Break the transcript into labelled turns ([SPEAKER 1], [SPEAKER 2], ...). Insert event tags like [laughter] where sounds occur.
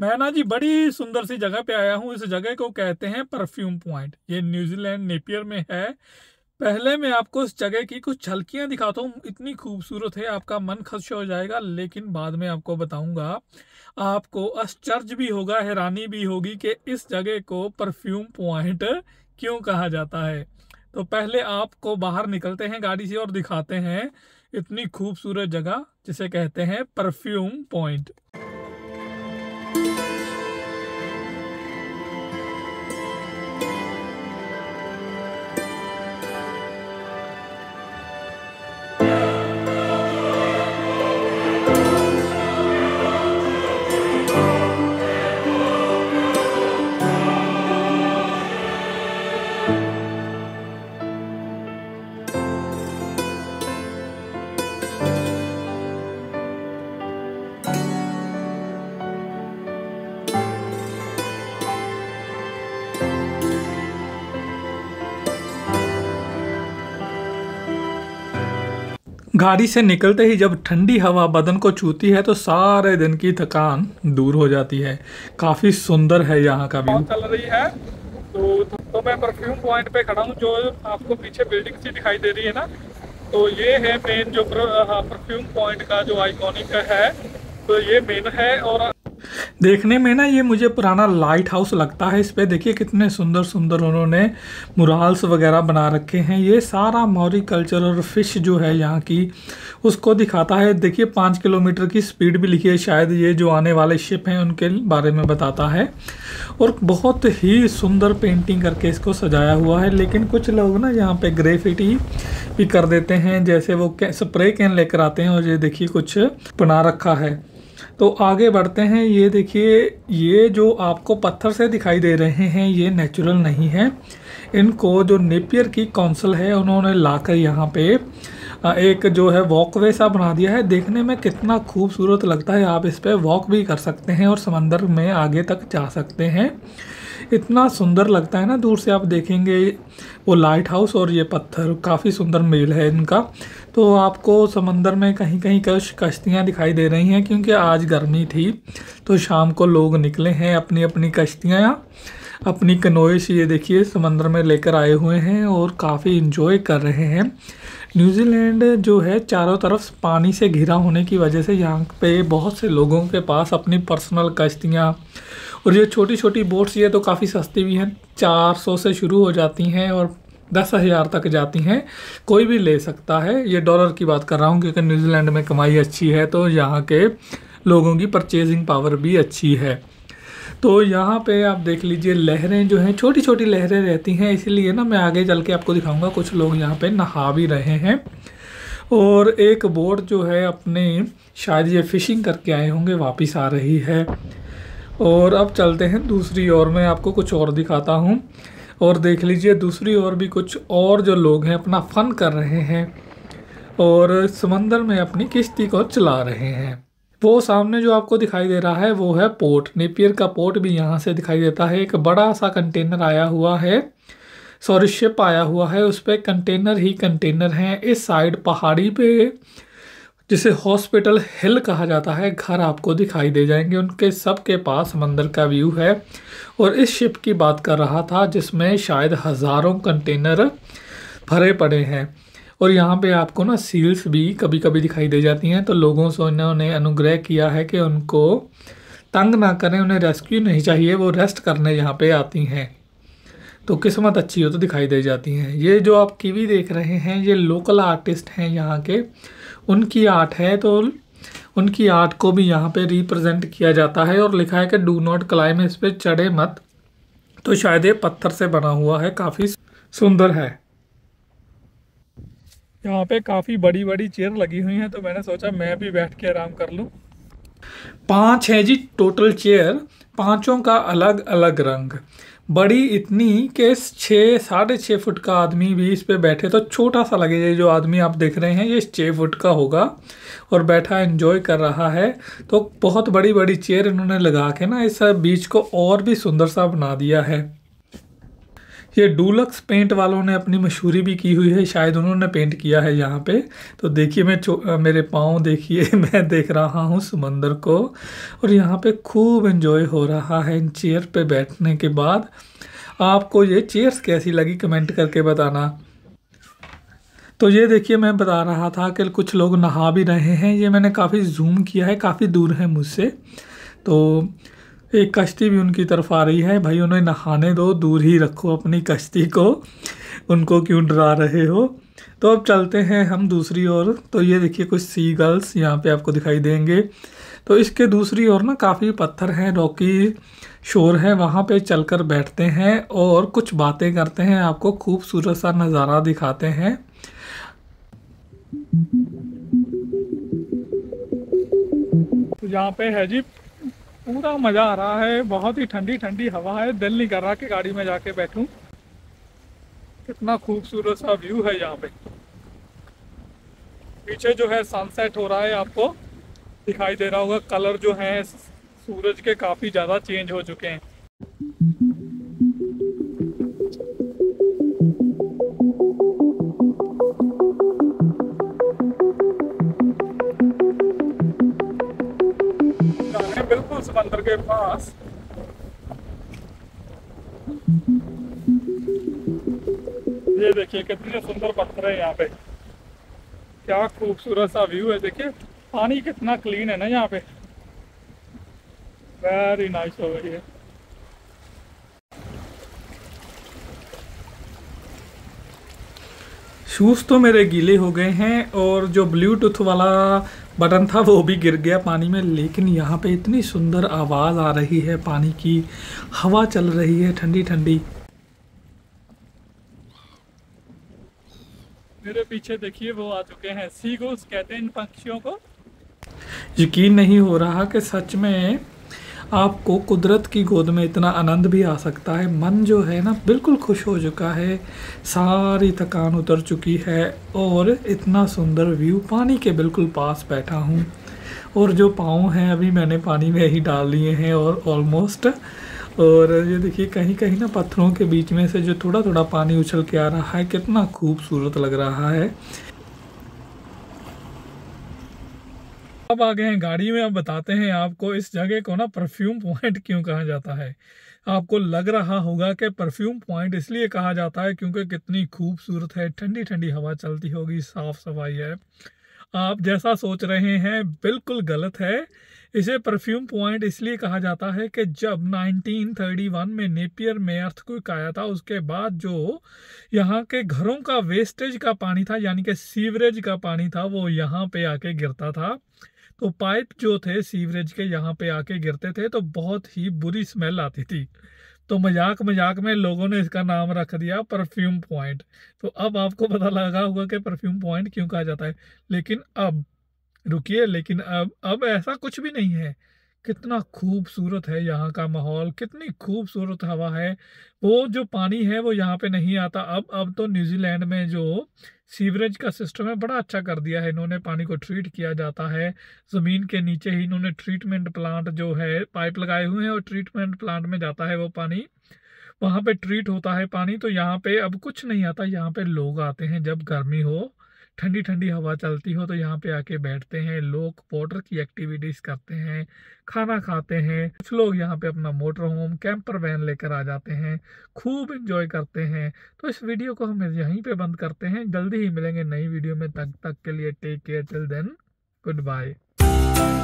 [SPEAKER 1] मैं ना जी बड़ी सुंदर सी जगह पे आया हूँ इस जगह को कहते हैं परफ्यूम पॉइंट ये न्यूजीलैंड नेपियर में है पहले मैं आपको इस जगह की कुछ झलकियाँ दिखाता हूँ इतनी खूबसूरत है आपका मन खुश हो जाएगा लेकिन बाद में आपको बताऊँगा आपको आश्चर्य भी होगा हैरानी भी होगी कि इस जगह को परफ्यूम पॉइंट क्यों कहा जाता है तो पहले आपको बाहर निकलते हैं गाड़ी से और दिखाते हैं इतनी खूबसूरत जगह जिसे कहते हैं परफ्यूम पॉइंट गाड़ी से निकलते ही जब ठंडी हवा बदन को छूती है तो सारे दिन की थकान दूर हो जाती है काफ़ी सुंदर है यहाँ का व्यू चल रही है तो तो मैं परफ्यूम पॉइंट पे खड़ा हूँ जो आपको पीछे बिल्डिंग सी दिखाई दे रही है ना तो ये है मेन जो परफ्यूम पॉइंट हाँ, का जो आइकॉनिक है तो ये मेन है और देखने में ना ये मुझे पुराना लाइट हाउस लगता है इस पर देखिए कितने सुंदर सुंदर उन्होंने मुराल्स वगैरह बना रखे हैं ये सारा मौरी कल्चर और फिश जो है यहाँ की उसको दिखाता है देखिए पाँच किलोमीटर की स्पीड भी लिखी है शायद ये जो आने वाले शिप हैं उनके बारे में बताता है और बहुत ही सुंदर पेंटिंग करके इसको सजाया हुआ है लेकिन कुछ लोग ना यहाँ पर ग्रेफिटी भी कर देते हैं जैसे वो स्प्रे कैन लेकर आते हैं और ये देखिए कुछ बना रखा है तो आगे बढ़ते हैं ये देखिए ये जो आपको पत्थर से दिखाई दे रहे हैं ये नेचुरल नहीं है इनको जो नेपियर की कौंसल है उन्होंने लाकर यहाँ पे एक जो है वॉकवे सा बना दिया है देखने में कितना खूबसूरत लगता है आप इस पर वॉक भी कर सकते हैं और समंदर में आगे तक जा सकते हैं इतना सुंदर लगता है ना दूर से आप देखेंगे वो लाइट हाउस और ये पत्थर काफ़ी सुंदर मेल है इनका तो आपको समंदर में कहीं कहीं कश कश्तियाँ दिखाई दे रही हैं क्योंकि आज गर्मी थी तो शाम को लोग निकले हैं अपनी अपनी कश्तियाँ अपनी कनोइश ये देखिए समंदर में लेकर आए हुए हैं और काफ़ी इन्जॉय कर रहे हैं न्यूजीलैंड जो है चारों तरफ पानी से घिरा होने की वजह से यहाँ पे बहुत से लोगों के पास अपनी पर्सनल कश्तियाँ और ये छोटी छोटी बोट्स ये तो काफ़ी सस्ती भी हैं चार सौ से शुरू हो जाती हैं और दस हज़ार तक जाती हैं कोई भी ले सकता है ये डॉलर की बात कर रहा हूँ क्योंकि न्यूजीलैंड में कमाई अच्छी है तो यहाँ के लोगों की परचेजिंग पावर भी अच्छी है तो यहाँ पे आप देख लीजिए लहरें जो हैं छोटी छोटी लहरें रहती हैं इसीलिए ना मैं आगे चल के आपको दिखाऊंगा कुछ लोग यहाँ पे नहा भी रहे हैं और एक बोट जो है अपने शायद ये फ़िशिंग करके आए होंगे वापस आ रही है और अब चलते हैं दूसरी ओर मैं आपको कुछ और दिखाता हूँ और देख लीजिए दूसरी ओर भी कुछ और जो लोग हैं अपना फ़न कर रहे हैं और समंदर में अपनी किश्ती को चला रहे हैं वो सामने जो आपको दिखाई दे रहा है वो है पोर्ट नेपियर का पोर्ट भी यहाँ से दिखाई देता है एक बड़ा सा कंटेनर आया हुआ है सॉरी शिप आया हुआ है उस पर कंटेनर ही कंटेनर हैं इस साइड पहाड़ी पे जिसे हॉस्पिटल हिल कहा जाता है घर आपको दिखाई दे जाएंगे उनके सब के पास मंदिर का व्यू है और इस शिप की बात कर रहा था जिसमें शायद हज़ारों कंटेनर भरे पड़े हैं और यहाँ पे आपको ना सील्स भी कभी कभी दिखाई दे जाती हैं तो लोगों से उन्होंने अनुग्रह किया है कि उनको तंग ना करें उन्हें रेस्क्यू नहीं चाहिए वो रेस्ट करने यहाँ पे आती हैं तो किस्मत अच्छी हो तो दिखाई दे जाती हैं ये जो आप कीवी देख रहे हैं ये लोकल आर्टिस्ट हैं यहाँ के उनकी आर्ट है तो उनकी आर्ट को भी यहाँ पे रिप्रेजेंट किया जाता है और लिखा है कि डू नॉट क्लाइम इस पर चढ़े मत तो शायद ये पत्थर से बना हुआ है काफ़ी सुंदर है यहाँ पे काफ़ी बड़ी बड़ी चेयर लगी हुई हैं तो मैंने सोचा मैं भी बैठ के आराम कर लूँ पाँच है जी टोटल चेयर पाँचों का अलग अलग रंग बड़ी इतनी कि छः साढ़े छः फुट का आदमी भी इस पे बैठे तो छोटा सा लगे ये जो आदमी आप देख रहे हैं ये छः फुट का होगा और बैठा एंजॉय कर रहा है तो बहुत बड़ी बड़ी चेयर इन्होंने लगा के ना इस बीच को और भी सुंदर सा बना दिया है ये डूलक्स पेंट वालों ने अपनी मशहूरी भी की हुई है शायद उन्होंने पेंट किया है यहाँ पे तो देखिए मैं मेरे पाँव देखिए [laughs] मैं देख रहा हूँ समंदर को और यहाँ पे खूब इन्जॉय हो रहा है इन चेयर पे बैठने के बाद आपको ये चेयर्स कैसी लगी कमेंट करके बताना तो ये देखिए मैं बता रहा था कि कुछ लोग नहा भी रहे हैं ये मैंने काफ़ी जूम किया है काफ़ी दूर है मुझसे तो एक कश्ती भी उनकी तरफ आ रही है भाई उन्हें नहाने दो दूर ही रखो अपनी कश्ती को उनको क्यों डरा रहे हो तो अब चलते हैं हम दूसरी ओर तो ये देखिए कुछ सी गर्ल्स यहाँ पे आपको दिखाई देंगे तो इसके दूसरी ओर ना काफ़ी पत्थर हैं रॉकी शोर है वहाँ पे चलकर बैठते हैं और कुछ बातें करते हैं आपको खूबसूरत सा नज़ारा दिखाते हैं तो यहाँ पे है जी पूरा मज़ा आ रहा है बहुत ही ठंडी ठंडी हवा है दिल नहीं कर रहा कि गाड़ी में जाके बैठू कितना खूबसूरत सा व्यू है यहाँ पे पीछे जो है सनसेट हो रहा है आपको दिखाई दे रहा होगा कलर जो है सूरज के काफ़ी ज़्यादा चेंज हो चुके हैं ये देखिए कितने सुंदर पत्थर है यहाँ पे क्या खूबसूरत सा व्यू है देखिए पानी कितना क्लीन है ना यहाँ पे वेरी नाइस हो गई है शूज़ तो मेरे गीले हो गए हैं और जो ब्लूटूथ वाला बटन था वो भी गिर गया पानी में लेकिन यहाँ पे इतनी सुंदर आवाज़ आ रही है पानी की हवा चल रही है ठंडी ठंडी मेरे पीछे देखिए वो आ चुके हैं सीगुल्स कहते हैं इन पक्षियों को यकीन नहीं हो रहा कि सच में आपको कुदरत की गोद में इतना आनंद भी आ सकता है मन जो है ना बिल्कुल खुश हो चुका है सारी थकान उतर चुकी है और इतना सुंदर व्यू पानी के बिल्कुल पास बैठा हूँ और जो पाँव हैं अभी मैंने पानी में ही डाल लिए हैं और ऑलमोस्ट और ये देखिए कहीं कहीं ना पत्थरों के बीच में से जो थोड़ा थोड़ा पानी उछल के आ रहा है कितना खूबसूरत लग रहा है अब आ गए हैं गाड़ी में अब बताते हैं आपको इस जगह को ना परफ्यूम पॉइंट [laughs] क्यों कहा जाता है आपको लग रहा होगा कि परफ्यूम पॉइंट इसलिए कहा जाता है क्योंकि कितनी खूबसूरत है ठंडी ठंडी हवा चलती होगी साफ़ सफाई है आप जैसा सोच रहे हैं बिल्कुल गलत है इसे परफ्यूम पॉइंट इसलिए कहा जाता है कि जब 1931 में नेपियर में अर्थ को आया था उसके बाद जो यहाँ के घरों का वेस्टेज का पानी था यानी कि सीवरेज का पानी था वो यहाँ पे आके गिरता था तो पाइप जो थे सीवरेज के यहाँ पे आके गिरते थे तो बहुत ही बुरी स्मेल आती थी तो मजाक मजाक में लोगों ने इसका नाम रख दिया परफ्यूम पॉइंट तो अब आपको पता लगा होगा कि परफ्यूम पॉइंट क्यों कहा जाता है लेकिन अब रुकिए लेकिन अब अब ऐसा कुछ भी नहीं है कितना खूबसूरत है यहाँ का माहौल कितनी खूबसूरत हवा है वो जो पानी है वो यहाँ पे नहीं आता अब अब तो न्यूजीलैंड में जो सीवरेज का सिस्टम है बड़ा अच्छा कर दिया है इन्होंने पानी को ट्रीट किया जाता है ज़मीन के नीचे ही इन्होंने ट्रीटमेंट प्लांट जो है पाइप लगाए हुए हैं और ट्रीटमेंट प्लांट में जाता है वो पानी वहाँ पे ट्रीट होता है पानी तो यहाँ पे अब कुछ नहीं आता यहाँ पे लोग आते हैं जब गर्मी हो ठंडी ठंडी हवा चलती हो तो यहाँ पे आके बैठते हैं लोग वाटर की एक्टिविटीज़ करते हैं खाना खाते हैं कुछ लोग यहाँ पे अपना मोटर होम कैंपर वैन लेकर आ जाते हैं खूब इंजॉय करते हैं तो इस वीडियो को हम यहीं पे बंद करते हैं जल्दी ही मिलेंगे नई वीडियो में तक, तक के लिए take care till then good bye